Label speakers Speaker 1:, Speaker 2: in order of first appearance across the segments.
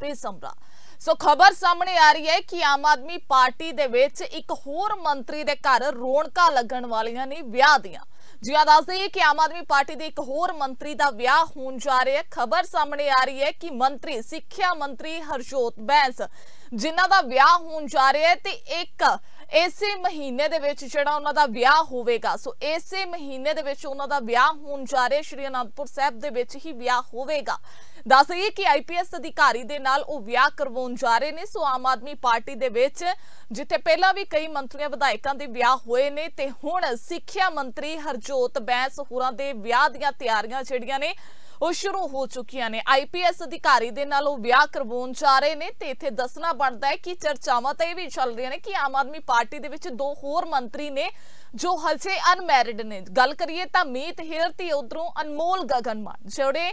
Speaker 1: ਤੇ ਸੰਭਰਾ ਸੋ ਖਬਰ ਸਾਹਮਣੇ ਆ ਰਹੀ ਹੈ ਕਿ ਆਮ ਆਦਮੀ ਪਾਰਟੀ ਦੇ ਵਿੱਚ ਇੱਕ ਹੋਰ ਮੰਤਰੀ ਦੇ ਘਰ ਰੌਣਕਾਂ ਲੱਗਣ ਵਾਲੀਆਂ ਨੇ ਵਿਆਹ ਦੀਆਂ ਜਿਵੇਂ ਦੱਸ ਦਈਏ ਕਿ ਆਮ ਆਦਮੀ ਪਾਰਟੀ ਦੇ ਇੱਕ ਹੋਰ ਮੰਤਰੀ ਦਾ ਵਿਆਹ ਹੋਣ ਜਾ ਰਿਹਾ ਹੈ ਖਬਰ ਸਾਹਮਣੇ ਆ ਰਹੀ ਹੈ ਕਿ ਮੰਤਰੀ ਸਿੱਖਿਆ ਮੰਤਰੀ ਹਰਜੋਤ ਬੈਂਸ ਜਿਨ੍ਹਾਂ ਦਾ ਵਿਆਹ ਹੋਣ ਜਾ ਰਿਹਾ ਹੈ ਤੇ ਇੱਕ ਇਸੇ ਮਹੀਨੇ ਦੇ ਵਿੱਚ ਜਿਹੜਾ ਉਹਨਾਂ ਦਾ ਵਿਆਹ ਹੋਵੇਗਾ ਸੋ ਇਸੇ ਮਹੀਨੇ ਦੇ ਵਿੱਚ ਉਹਨਾਂ ਦਾ ਵਿਆਹ ਹੋਣ ਜਾ ਰਿਹਾ ਸ਼੍ਰੀ ਅਨੰਦਪੁਰ ਸਾਹਿਬ ਦੇ ਵਿੱਚ ਹੀ ਵਿਆਹ ਹੋਵੇਗਾ ਦੱਸ ਦਈਏ ਕਿ ਆਈਪੀਐਸ ਅਧਿਕਾਰੀ ਦੇ ਨਾਲ ਉਹ ਵਿਆਹ ਕਰਵਾਉਣ ਜਾ ਰਹੇ ਨੇ ਸੋ ਆਮ ਆਦਮੀ ਪਾਰਟੀ ਦੇ ਵਿੱਚ ਜਿੱਥੇ ਪਹਿਲਾਂ ਵੀ ਕਈ ਮੰਤਰੀਆਂ ਵਿਧਾਇਕਾਂ ਦੇ ਵਿਆਹ ਹੋਏ ਨੇ ਤੇ ਹੁਣ ਸਿੱਖਿਆ ਮੰਤਰੀ ਹਰਜੋਤ ਬੈਂਸ ਹੋਰਾਂ ਦੇ ਵਿਆਹ ਦੀਆਂ ਤਿਆਰੀਆਂ ਜਿਹੜੀਆਂ ਨੇ ਉਹ ਸ਼ੁਰੂ ਹੋ ਚੁੱਕੀਆਂ ਨੇ ਆਈਪੀਐਸ ਅਧਿਕਾਰੀ ਦੇ ਨਾਲ ਉਹ ਵਿਆਹ ਕਰਵਾਉਣ ਜਾ ਰਹੇ ਨੇ ਤੇ ਇੱਥੇ ਦੱਸਣਾ ਬਣਦਾ ਹੈ ਕਿ ਚਰਚਾਵਾਂ ਤਾਂ ਇਹ ਵੀ ਚੱਲ ਰਹੀਆਂ ਨੇ ਕਿ ਆਮ ਆਦਮੀ ਪਾਰਟੀ ਦੇ ਵਿੱਚ ਦੋ ਹੋਰ ਮੰਤਰੀ ਨੇ ਜੋ ਹਲਸੇ ਅਨਮੈਰਿਡ ਨੇ ਗੱਲ ਕਰੀਏ ਤਾਂ ਮੀਤ ਹੇਰ ਤੇ ਉਧਰੋਂ ਅਨਮੋਲ ਮਾਨ ਜਿਹੜੇ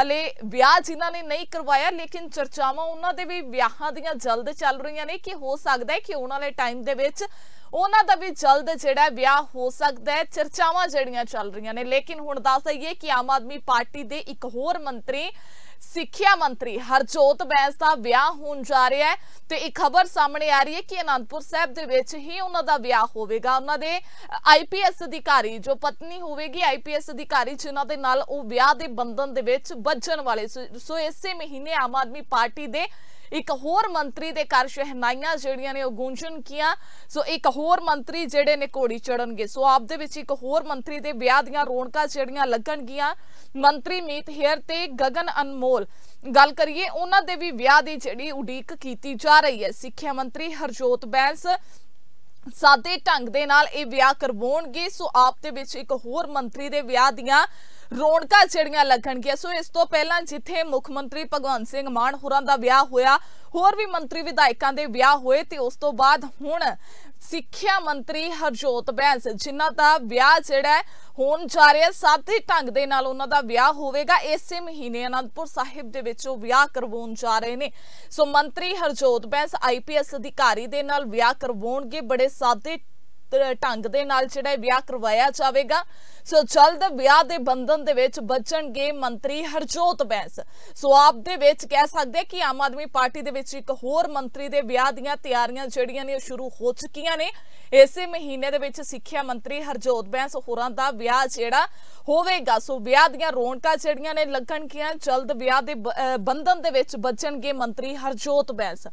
Speaker 1: ਹਲੇ ਵਿਆਹ ਜਿਨ੍ਹਾਂ ਨੇ ਨਹੀਂ ਕਰਵਾਇਆ ਲੇਕਿਨ ਚਰਚਾਵਾਂ ਉਹਨਾਂ ਦੇ ਵੀ ਵਿਆਹਾਂ ਦੀਆਂ ਜਲਦ ਚੱਲ ਰਹੀਆਂ ਨੇ ਕਿ ਹੋ ਸਕਦਾ ਹੈ ਕਿ ਉਹਨਾਂ ਵਾਲੇ ਟਾਈਮ ਦੇ ਵਿੱਚ ਉਹਨਾਂ ਦਾ ਵੀ ਜਲਦ ਜਿਹੜਾ ਵਿਆਹ ਹੋ ਸਕਦਾ ਹੈ ਚਰਚਾਵਾਂ ਜਿਹੜੀਆਂ ਚੱਲ ਰਹੀਆਂ ਨੇ ਲੇਕਿਨ ਹੁਣ ਦੱਸ ਦਈਏ ਕਿ ਆਮ ਆਦਮੀ ਪਾਰਟੀ ਦੇ ਇੱਕ ਹੋਰ ਮੰਤਰੀ ਸਿੱਖਿਆ ਮੰਤਰੀ ਹਰਜੋਤ ਬੈਂਸ ਦਾ ਵਿਆਹ ਹੋਣ ਜਾ ਰਿਹਾ ਹੈ ਤੇ ਇੱਕ ਖਬਰ ਸਾਹਮਣੇ ਆ ਰਹੀ ਹੈ ਕਿ ਅਨੰਦਪੁਰ ਸਾਹਿਬ ਦੇ ਵਿੱਚ ਹੀ ਉਹਨਾਂ ਦਾ ਵਿਆਹ ਹੋਵੇਗਾ ਉਹਨਾਂ ਦੇ ਆਈਪੀਐਸ ਅਧਿਕਾਰੀ ਜੋ ਪਤਨੀ ਹੋਵੇਗੀ ਆਈਪੀਐਸ ਅਧਿਕਾਰੀ ਜਿਨ੍ਹਾਂ ਦੇ ਨਾਲ ਉਹ ਵਿਆਹ ਦੇ ਬੰਧਨ ਦੇ ਵਿੱਚ ਬੱਜਣ ਵਾਲੇ ਸੋ ਇਸੇ ਮਹੀਨੇ ਆਮ ਆਦਮੀ ਪਾਰਟੀ ਦੇ ਇੱਕ ਹੋਰ ਮੰਤਰੀ ਦੇ ਘਰ ਸ਼ਹਿਨਾਈਆਂ ਜਿਹੜੀਆਂ ਨੇ ਉਹ ਗੂੰਜਣ ਕੀਆਂ ਸੋ ਇੱਕ ਹੋਰ ਮੰਤਰੀ ਜਿਹੜੇ ਨੇ ਕੋੜੀ ਚੜਨਗੇ ਸੋ ਆਪ ਦੇ ਵਿੱਚ ਇੱਕ ਹੋਰ ਮੰਤਰੀ ਦੇ ਵਿਆਹ ਦੀਆਂ ਰੌਣਕਾਂ ਜਿਹੜੀਆਂ ਲੱਗਣਗੀਆਂ ਮੰਤਰੀ ਮੀਤ ਹੇਰ ਤੇ ਗगन ਅਨਮੋਲ ਗੱਲ ਕਰੀਏ ਉਹਨਾਂ ਦੇ ਵੀ ਵਿਆਹ ਦੀ ਜਿਹੜੀ ਉਡੀਕ ਕੀਤੀ ਜਾ ਰਹੀ ਹੈ ਸਿੱਖਿਆ ਮੰਤਰੀ ਹਰਜੋਤ ਬੈਂਸ ਸਾਦੇ ਢੰਗ ਦੇ ਨਾਲ ਇਹ ਵਿਆਹ ਕਰਵਾਉਣਗੇ ਸੋ ਆਪ ਦੇ ਵਿੱਚ ਇੱਕ ਹੋਰ ਮੰਤਰੀ ਦੇ ਵਿਆਹ ਦੀਆਂ ਰੌਣਕਾਂ ਜਿਹੜੀਆਂ ਲੱਗਣਗੀਆਂ ਸੋ ਇਸ ਤੋਂ ਪਹਿਲਾਂ ਜਿੱਥੇ ਮੁੱਖ ਮੰਤਰੀ ਭਗਵੰਤ ਸਿੰਘ ਮਾਨ ਹੋਰਾਂ ਦਾ ਵਿਆਹ ਹੋਇਆ ਹੋਰ ਵੀ ਮੰਤਰੀ ਵਿਧਾਇਕਾਂ ਦੇ ਵਿਆਹ ਹੋਏ ਤੇ ਉਸ ਤੋਂ ਬਾਅਦ ਹੁਣ ਸਿੱਖਿਆ ਮੰਤਰੀ ਹਰਜੋਤ ਬੈਂਸ ਜਿਨ੍ਹਾਂ ਦਾ ਵਿਆਹ ਜਿਹੜਾ ਹੋਣ ਜਾ ਰਿਹਾ ਸਾਦੇ ਢੰਗ ਦੇ ਨਾਲ ਉਹਨਾਂ ਦਾ ਵਿਆਹ ਹੋਵੇਗਾ ਇਸੇ ਮਹੀਨੇ ਅਨੰਦਪੁਰ ਸਾਹਿਬ ਦੇ ਵਿੱਚ ਉਹ ਵਿਆਹ ਕਰਵਾਉਣ ਜਾ ਰਹੇ ਨੇ ਸੋ ਮੰਤਰੀ ਹਰਜੋਤ ਬੈਂਸ ਆਈਪੀਐਸ ਅਧਿਕਾਰੀ ਦੇ ਨਾਲ ਵਿਆਹ ਕਰਵਾਉਣਗੇ ਬੜੇ ਸਾਦੇ ਢੰਗ ਦੇ ਨਾਲ ਜਿਹੜਾ ਵਿਆਹ ਕਰਵਾਇਆ ਜਾਵੇਗਾ ਸੋ ਜਲਦ ਵਿਆਹ ਦੇ ਬੰਧਨ ਦੇ ਵਿੱਚ ਬਚਣਗੇ ਮੰਤਰੀ ਹਰਜੋਤ ਬੈਂਸ ਸੋ ਆਪ ਦੇ ਵਿੱਚ ਕਹਿ ਸਕਦੇ ਕਿ ਆਮ ਆਦਮੀ ਪਾਰਟੀ ਦੇ ਵਿੱਚ ਇੱਕ ਹੋਰ ਮੰਤਰੀ ਦੇ ਵਿਆਹ ਦੀਆਂ ਤਿਆਰੀਆਂ ਜਿਹੜੀਆਂ ਨੇ ਸ਼ੁਰੂ ਹੋ ਚੁੱਕੀਆਂ ਨੇ ਇਸੇ ਮਹੀਨੇ ਦੇ ਵਿੱਚ ਸਿੱਖਿਆ ਮੰਤਰੀ ਹਰਜੋਤ ਬੈਂਸ ਹੋਰਾਂ ਦਾ ਵਿਆਹ ਜਿਹੜਾ ਹੋਵੇਗਾ ਸੋ ਵਿਆਹ ਦੀਆਂ ਰੌਣਕਾਂ ਜਿਹੜੀਆਂ ਨੇ ਲੱਗਣਗੀਆਂ ਜਲਦ ਵਿਆਹ ਦੇ ਬੰਧਨ ਦੇ ਵਿੱਚ ਬਚਣਗੇ ਮੰਤਰੀ ਹਰਜੋਤ ਬੈਂਸ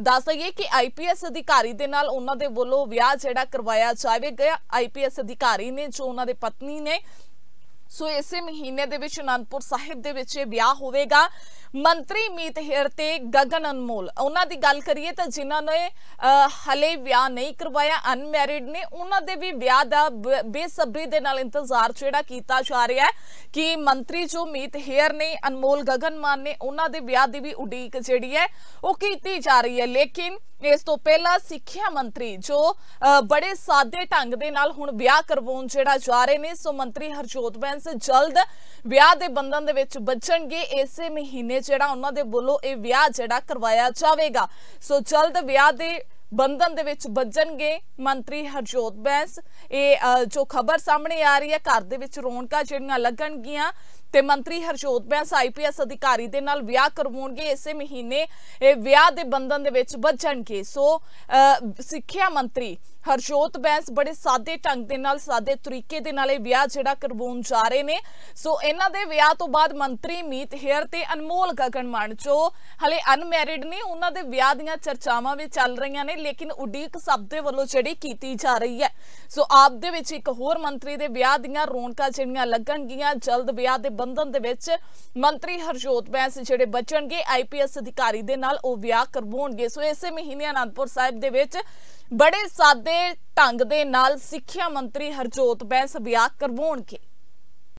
Speaker 1: ਦੱਸ ਦਈਏ ਕਿ ਆਈਪੀਐਸ ਅਧਿਕਾਰੀ ਦੇ ਨਾਲ ਉਹਨਾਂ ਦੇ ਵੱਲੋਂ ਵਿਆਹ ਜਿਹੜਾ ਕਰਵਾਇਆ ਜਾਵੇਗਾ ਆਈਪੀਐਸ ਅਧਿਕਾਰੀ ਨੇ ਜੋ ਉਹਨਾਂ ਦੇ ਪਤਨੀ ਨੇ ਸੋ ਇਸੇ ਮਹੀਨੇ ਦੇ ਵਿੱਚ ਅਨੰਦਪੁਰ ਸਾਹਿਬ ਦੇ ਵਿੱਚ ਵਿਆਹ ਹੋਵੇਗਾ ਮੰਤਰੀ ਮੀਤ ਹੇਰ ਤੇ ਗਗਨ ਅਨਮੋਲ ਉਹਨਾਂ ਦੀ ਗੱਲ ਕਰੀਏ ਤਾਂ ਜਿਨ੍ਹਾਂ ਨੇ ਹਲੇ ਵਿਆਹ ਨਹੀਂ ਕਰਵਾਇਆ ਅਨਮੈਰਿਡ ਨੇ ਉਹਨਾਂ ਦੇ ਵੀ ਵਿਆਹ ਦਾ ਬੇਸਬਰੀ ਦੇ ਨਾਲ ਇੰਤਜ਼ਾਰ ਜਿਹੜਾ ਕੀਤਾ ਜਾ ਰਿਹਾ ਹੈ ਕਿ ਮੰਤਰੀ ਜੋ ਮੀਤ ਹੇਰ ਨੇ ਅਨਮੋਲ ਗਗਨ ਮਾਨ ਨੇ ਉਹਨਾਂ ਦੇ ਵਿਆਹ ਦੀ ਵੀ ਉਡੀਕ ਜਿਹੜੀ ਹੈ ਉਹ ਕੀਤੀ ਜਾ ਰਹੀ ਹੈ ਲੇਕਿਨ ਇਸ ਤੋਂ ਪਹਿਲਾਂ ਸਿੱਖਿਆ ਮੰਤਰੀ ਜੋ ਬੜੇ ਸਾਦੇ ਢੰਗ ਦੇ ਨਾਲ ਹੁਣ ਵਿਆਹ ਕਰਵਾਉਣ ਜਿਹੜਾ ਜਾ ਰਹੇ ਨੇ ਸੋ ਮੰਤਰੀ ਹਰਜੋਤ ਬੈਂ ਪੇਰੈਂਟਸ ਜਲਦ ਵਿਆਹ ਦੇ ਬੰਧਨ ਦੇ ਵਿੱਚ ਬੱਜਣਗੇ ਇਸੇ ਮਹੀਨੇ ਜਿਹੜਾ ਉਹਨਾਂ ਦੇ ਵੱਲੋਂ ਇਹ ਵਿਆਹ ਜਿਹੜਾ ਕਰਵਾਇਆ ਜਾਵੇਗਾ ਸੋ ਜਲਦ ਵਿਆਹ ਦੇ ਬੰਧਨ ਦੇ ਵਿੱਚ ਵੱਜਣਗੇ ਮੰਤਰੀ ਹਰਜੋਤ ਬੈਂਸ ਇਹ ਜੋ ਖਬਰ ਸਾਹਮਣੇ ਆ ਰਹੀ ਹੈ ਘਰ ਦੇ ਵਿੱਚ ਰੌਣਕਾਂ ਜਿਹੜੀਆਂ ਲੱਗਣਗੀਆਂ ਤੇ ਮੰਤਰੀ ਹਰਜੋਤ ਬੈਂਸ ਆਈਪੀਐਸ ਅਧਿਕਾਰੀ ਦੇ ਨਾਲ ਵਿਆਹ ਕਰਵਾਉਣਗੇ ਇਸੇ ਮਹੀਨੇ ਇਹ ਵਿਆਹ ਦੇ ਬੰਧਨ ਦੇ ਵਿੱਚ ਬੱਝਣਗੇ ਸੋ ਸਿੱਖਿਆ ਮੰਤਰੀ ਹਰਜੋਤ ਬੈਂਸ ਬੜੇ ਸਾਦੇ ਢੰਗ ਦੇ ਨਾਲ ਸਾਦੇ ਤਰੀਕੇ ਦੇ ਨਾਲ ਇਹ ਵਿਆਹ ਜਿਹੜਾ ਕਰਵਾਉਣ ਜਾ ਰਹੇ ਨੇ ਸੋ ਇਹਨਾਂ ਦੇ ਵਿਆਹ ਤੋਂ ਬਾਅਦ ਮੰਤਰੀ ਮੀਤ ਹੇਅਰ ਤੇ ਅਨਮੋਲ ਗਗਨ ਮਾਨਚੋ ਹਲੇ ਅਨਮੈਰਿਡ ਨੇ ਉਹਨਾਂ ਦੇ ਵਿਆਹ ਦੀਆਂ ਚਰਚਾਵਾਂ ਵੀ ਚੱਲ ਰਹੀਆਂ ਨੇ ਲੇਕਿਨ ਉਡੀਕ ਸਭ ਦੇ ਵੱਲੋਂ ਜਿਹੜੀ ਕੀਤੀ ਜਾ ਰਹੀ ਹੈ ਸੋ ਆਪ ਦੇ ਵਿੱਚ ਇੱਕ ਹੋਰ ਮੰਤਰੀ ਦੇ ਵਿਆਹ ਦੀਆਂ ਰੌਣਕਾਂ ਜਿਹੜੀਆਂ ਲੱਗਣਗੀਆਂ ਜਲਦ ਵਿਆਹ ਦੇ ਪ੍ਰਬੰਧਨ ਦੇ ਵਿੱਚ ਮੰਤਰੀ ਹਰਜੋਤ ਬੈਂਸ ਜਿਹੜੇ ਬਚਣਗੇ ਆਈਪੀਐਸ ਅਧਿਕਾਰੀ ਦੇ ਨਾਲ ਉਹ ਵਿਆਹ ਕਰਵਾਉਣਗੇ ਸੋ ਇਸੇ ਮਹੀਨੇ ਅਨੰਦਪੁਰ ਸਾਹਿਬ ਦੇ ਵਿੱਚ ਬੜੇ ਸਾਦੇ ਢੰਗ ਦੇ ਨਾਲ ਸਿੱਖਿਆ ਮੰਤਰੀ ਹਰਜੋਤ ਬੈਂਸ ਵਿਆਹ ਕਰਵਾਉਣਗੇ